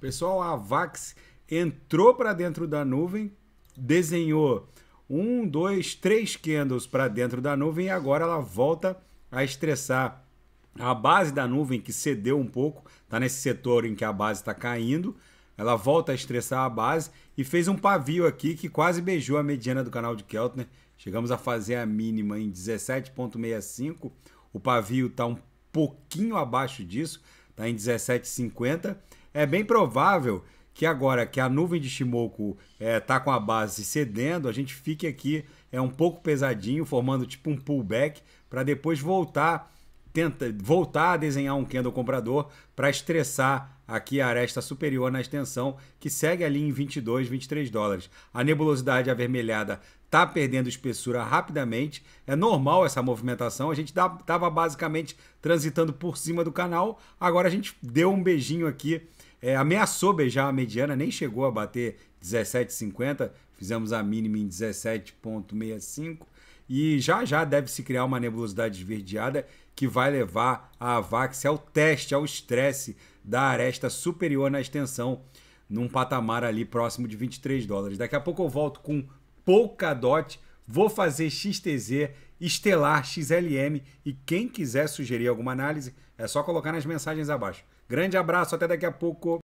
Pessoal, a Vax entrou para dentro da nuvem, desenhou um, dois, três candles para dentro da nuvem e agora ela volta a estressar a base da nuvem que cedeu um pouco, está nesse setor em que a base está caindo. Ela volta a estressar a base e fez um pavio aqui que quase beijou a mediana do canal de Keltner. Chegamos a fazer a mínima em 17,65. O pavio está um pouquinho abaixo disso, está em 17,50 é bem provável que agora que a nuvem de Shimoku está é, tá com a base cedendo, a gente fique aqui é um pouco pesadinho, formando tipo um pullback, para depois voltar tenta voltar a desenhar um candle comprador para estressar aqui a aresta superior na extensão, que segue ali em 22, 23 dólares. A nebulosidade avermelhada está perdendo espessura rapidamente. É normal essa movimentação. A gente estava basicamente transitando por cima do canal. Agora a gente deu um beijinho aqui, é, ameaçou beijar a mediana, nem chegou a bater 17,50. Fizemos a mínima em 17,65 e já já deve se criar uma nebulosidade esverdeada que vai levar a Avax ao teste, ao estresse da aresta superior na extensão, num patamar ali próximo de 23 dólares. Daqui a pouco eu volto com Polkadot, vou fazer XTZ, Estelar, XLM e quem quiser sugerir alguma análise é só colocar nas mensagens abaixo. Grande abraço, até daqui a pouco.